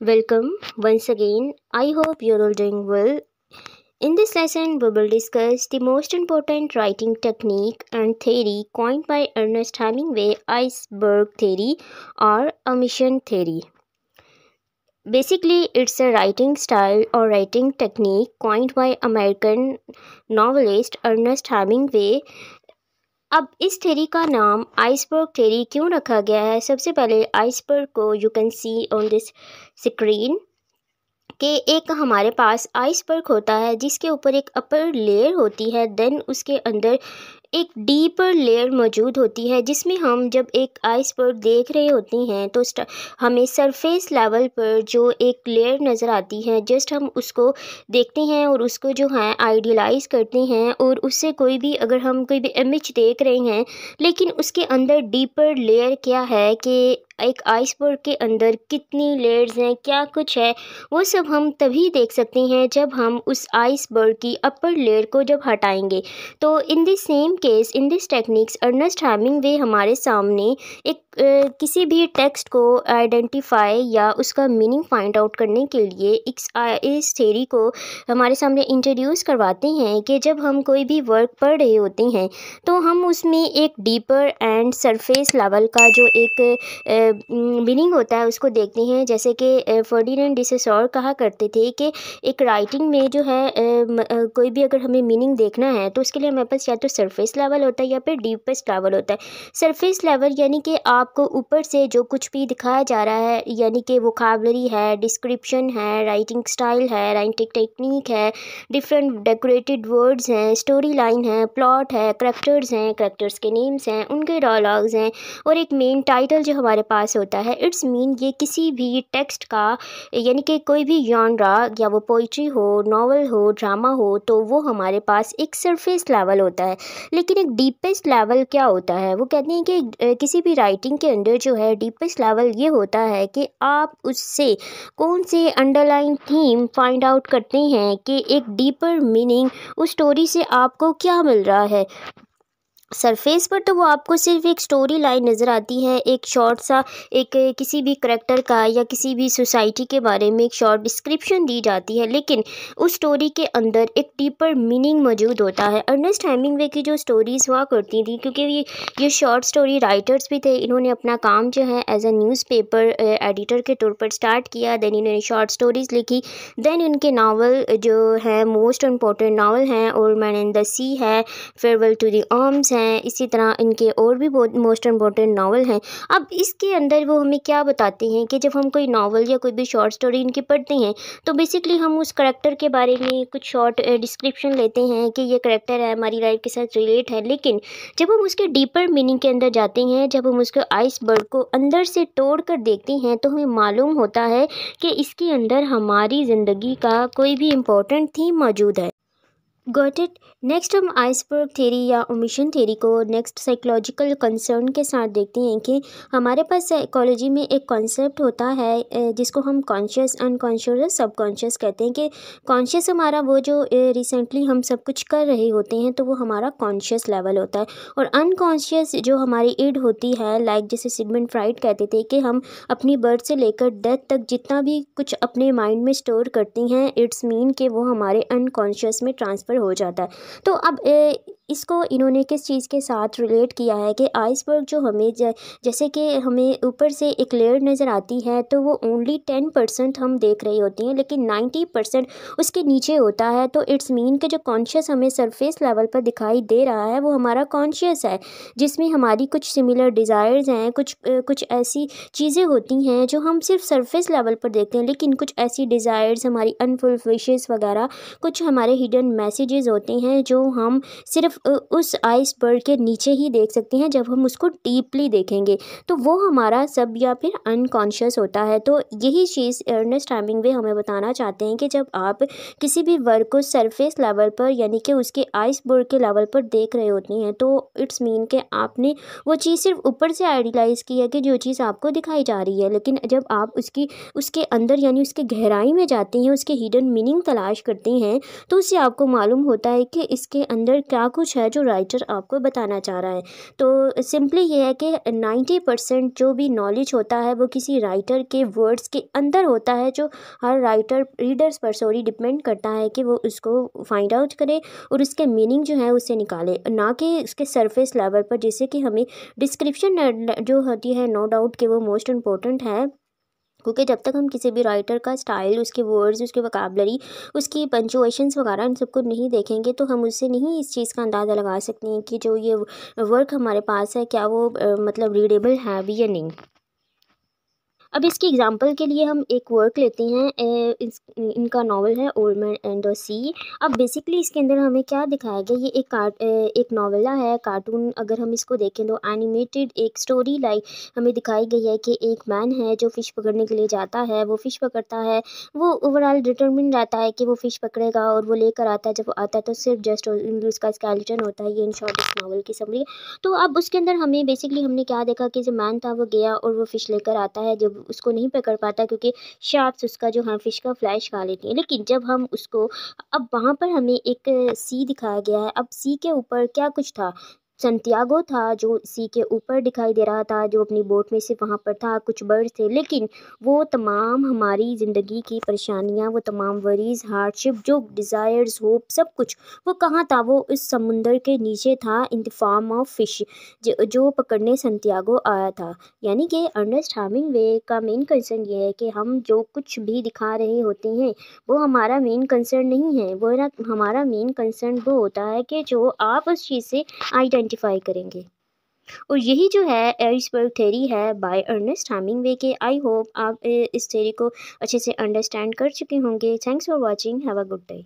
Welcome once again. I hope you're all doing well. In this lesson, we will discuss the most important writing technique and theory coined by Ernest Hemingway iceberg theory or omission theory. Basically, it's a writing style or writing technique coined by American novelist Ernest Hemingway अब इस theory का नाम iceberg theory क्यों रखा गया है सबसे पहले आइसबर्ग को you can see on this screen कि एक हमारे पास आइसबर्ग होता है जिसके ऊपर एक अपर लेयर होती है देन उसके अंदर एक डीपर लेयर मौजूद होती है जिसमें हम जब एक आइसबर्ग देख रहे होते हैं तो हमें सरफेस लेवल पर जो एक लेयर नज़र आती है जस्ट हम उसको देखते हैं और उसको जो है आइडियलाइज़ करते हैं और उससे कोई भी अगर हम कोई भी इमेज देख रहे हैं लेकिन उसके अंदर डीपर लेयर क्या है कि एक आइसबर्ग के अंदर कितनी लेयर्स हैं क्या कुछ है वो सब हम तभी देख सकते हैं जब हम उस आइसबर्ग की अपर लेयर को जब हटाएंगे तो in the same case in this techniques Ernest वे हमारे सामने एक Uh, किसी भी टेक्स्ट को आइडेंटिफाई या उसका मीनिंग फाइंड आउट करने के लिए इस इस थेरी को हमारे सामने इंट्रोड्यूस करवाते हैं कि जब हम कोई भी वर्क पढ़ रहे होते हैं तो हम उसमें एक डीपर एंड सरफेस लेवल का जो एक मीनिंग uh, होता है उसको देखते हैं जैसे कि फर्डीन डिसोर कहा करते थे कि एक राइटिंग में जो है uh, कोई भी अगर हमें मीनिंग देखना है तो उसके लिए हमारे पास या तो सरफेस सरफेस लेवल होता है या फिर डीपेस्ट लेवल होता है सरफेस लेवल यानी कि आपको ऊपर से जो कुछ भी दिखाया जा रहा है यानी कि वोकाबलरी है डिस्क्रिप्शन है राइटिंग स्टाइल है राइटिंग टेक्निक है डिफरेंट डेकोरेटेड वर्ड्स हैं स्टोरी लाइन है प्लॉट है करेक्टर्स हैं करेक्टर्स के नेम्स हैं उनके डायलॉग्स हैं और एक मेन टाइटल जो हमारे पास होता है इट्स मीन ये किसी भी टेक्स्ट का यानी कि कोई भी जॉनरा या वो पोइट्री हो नावल हो ड्रामा हो तो वो हमारे पास एक सरफेस लेवल होता है लेकिन एक डीपेस्ट लेवल क्या होता है वो कहते हैं कि किसी भी राइटिंग के अंदर जो है डीपेस्ट लेवल ये होता है कि आप उससे कौन से अंडरलाइन थीम फाइंड आउट करते हैं कि एक डीपर मीनिंग उस स्टोरी से आपको क्या मिल रहा है सरफेस पर तो वो आपको सिर्फ एक स्टोरी लाइन नज़र आती है एक शॉर्ट सा एक किसी भी करेक्टर का या किसी भी सोसाइटी के बारे में एक शॉर्ट डिस्क्रिप्शन दी जाती है लेकिन उस स्टोरी के अंदर एक डीपर मीनिंग मौजूद होता है अर्नेस्ट वे की जो स्टोरीज़ हुआ करती थी क्योंकि ये ये शॉर्ट स्टोरी राइटर्स भी थे इन्होंने अपना काम जो है एज अ न्यूज़पेपर एडिटर के तौर पर स्टार्ट किया दैन इन्होंने शॉर्ट स्टोरीज़ लिखी दैन इनके नावल जो है मोस्ट इम्पॉर्टेंट नावल हैं और मैन इन द सी है फेयरवेल टू द आर्म्स हैं हैं इसी तरह इनके और भी बहुत मोस्ट इम्पॉर्टेंट नावल हैं अब इसके अंदर वो हमें क्या बताते हैं कि जब हम कोई नावल या कोई भी शॉर्ट स्टोरी इनकी पढ़ते हैं तो बेसिकली हम उस करेक्टर के बारे में कुछ शॉर्ट डिस्क्रिप्शन लेते हैं कि ये करेक्टर है हमारी लाइफ के साथ रिलेट है लेकिन जब हम उसके डीपर मीनिंग के अंदर जाते हैं जब हम उसके बर्ड को अंदर से तोड़ कर देखते हैं तो हमें मालूम होता है कि इसके अंदर हमारी ज़िंदगी का कोई भी इम्पोर्टेंट थीम मौजूद है गॉट इट नेक्स्ट हम आइसबर्ग थेरी या ओमिशन थेरी को नेक्स्ट साइकोलॉजिकल कंसर्न के साथ देखते हैं कि हमारे पास साइकोलॉजी में एक कॉन्सेप्ट होता है जिसको हम कॉन्शियस अनकॉन्शियस सब सबकॉन्शियस कहते हैं कि कॉन्शियस हमारा वो जो रिसेंटली हम सब कुछ कर रहे होते हैं तो वो हमारा कॉन्शियस लेवल होता है और अनकॉन्शियस जो हमारी इड होती है लाइक जैसे सिगमेंट फ्राइड कहते थे कि हम अपनी बर्थ से लेकर डेथ तक जितना भी कुछ अपने माइंड में स्टोर करती हैं इट्स मीन कि वो हमारे अनकॉन्शियस में ट्रांसफ़र ट्रांसफ़र हो जाता है तो अब ए, इसको इन्होंने किस चीज़ के साथ रिलेट किया है कि आइसबर्ग जो हमें जैसे कि हमें ऊपर से एक लेयर नज़र आती है तो वो ओनली टेन परसेंट हम देख रहे होते हैं लेकिन नाइन्टी परसेंट उसके नीचे होता है तो इट्स मीन के जो कॉन्शियस हमें सरफेस लेवल पर दिखाई दे रहा है वो हमारा कॉन्शियस है जिसमें हमारी कुछ सिमिलर डिज़ायर्स हैं कुछ कुछ ऐसी चीज़ें होती हैं जो हम सिर्फ सरफेस लेवल पर देखते हैं लेकिन कुछ ऐसी डिज़ायर्स हमारी अनफुल वगैरह कुछ हमारे हिडन मैसेज़ होते हैं जो हम सिर्फ सिर्फ उस आइसबर्ग के नीचे ही देख सकते हैं जब हम उसको डीपली देखेंगे तो वो हमारा सब या फिर अनकॉन्शियस होता है तो यही चीज़ अर्नेस्ट हेमिंग्वे हमें बताना चाहते हैं कि जब आप किसी भी वर्क को सरफेस लेवल पर यानी कि उसके आइसबर्ग के लेवल पर देख रहे होते हैं तो इट्स मीन के आपने वो चीज़ सिर्फ ऊपर से आइडियलाइज़ की है कि जो चीज़ आपको दिखाई जा रही है लेकिन जब आप उसकी उसके अंदर यानी उसके गहराई में जाते हैं उसके हिडन मीनिंग तलाश करते हैं तो उससे आपको मालूम होता है कि इसके अंदर क्या कुछ कुछ है जो राइटर आपको बताना चाह रहा है तो सिंपली ये है कि नाइन्टी परसेंट जो भी नॉलेज होता है वो किसी राइटर के वर्ड्स के अंदर होता है जो हर राइटर रीडर्स पर सॉरी डिपेंड करता है कि वो उसको फाइंड आउट करे और उसके मीनिंग जो है उसे निकाले ना कि उसके सरफेस लेवल पर जैसे कि हमें डिस्क्रिप्शन जो होती है नो डाउट कि वो मोस्ट इम्पोर्टेंट है क्योंकि जब तक हम किसी भी राइटर का स्टाइल उसके वर्ड्स उसके वकाबलरी उसकी पंचुएशंस वगैरह इन सबको नहीं देखेंगे तो हम उससे नहीं इस चीज़ का अंदाज़ा लगा सकते हैं कि जो ये वर्क हमारे पास है क्या वो मतलब रीडेबल है भी या नहीं अब इसकी एग्ज़ाम्पल के लिए हम एक वर्क लेते हैं ए, इस, इनका नावल है ओल्ड मैन एंड सी अब बेसिकली इसके अंदर हमें क्या दिखाया गया ये एक कार्ट एक नावला है कार्टून अगर हम इसको देखें तो एनिमेटेड एक स्टोरी लाइक हमें दिखाई गई है कि एक मैन है जो फ़िश पकड़ने के लिए जाता है वो फ़िश पकड़ता है वो ओवरऑल डिटर्मिन रहता है कि वो फ़िश पकड़ेगा और वो लेकर आता है जब आता है तो सिर्फ जस्ट उसका स्केलेटन होता है ये इन शॉर्ट इस नावल की समरी तो अब उसके अंदर हमें बेसिकली हमने क्या देखा कि जो मैन था वो गया और वो फ़िश लेकर आता है जब उसको नहीं पकड़ पाता क्योंकि शार्प्स उसका जो हाँ फिश का फ्लैश खा लेती हैं लेकिन जब हम उसको अब वहाँ पर हमें एक सी दिखाया गया है अब सी के ऊपर क्या कुछ था संतियागो था जो इसी के ऊपर दिखाई दे रहा था जो अपनी बोट में से वहाँ पर था कुछ बर्ड थे लेकिन वो तमाम हमारी ज़िंदगी की परेशानियाँ वो तमाम वरीज हार्डशिप जो डिज़ायर्स होप सब कुछ वो कहाँ था वो इस समुंदर के नीचे था in the form of fish जो, जो पकड़ने संतियागो आया था यानी कि अर्नेस्ट वे का मेन कंसर्न ये है कि हम जो कुछ भी दिखा रहे होते हैं वो हमारा मेन कंसर्न नहीं है वो हमारा मेन कंसर्न वो होता है कि जो आप उस चीज़ से आइडेंट आइडेंटिफाई करेंगे और यही जो है एरिसबर्ग थेरी है बाय अर्नेस्ट हैमिंगवे के आई होप आप इस थेरी को अच्छे से अंडरस्टैंड कर चुके होंगे thanks for watching have a good day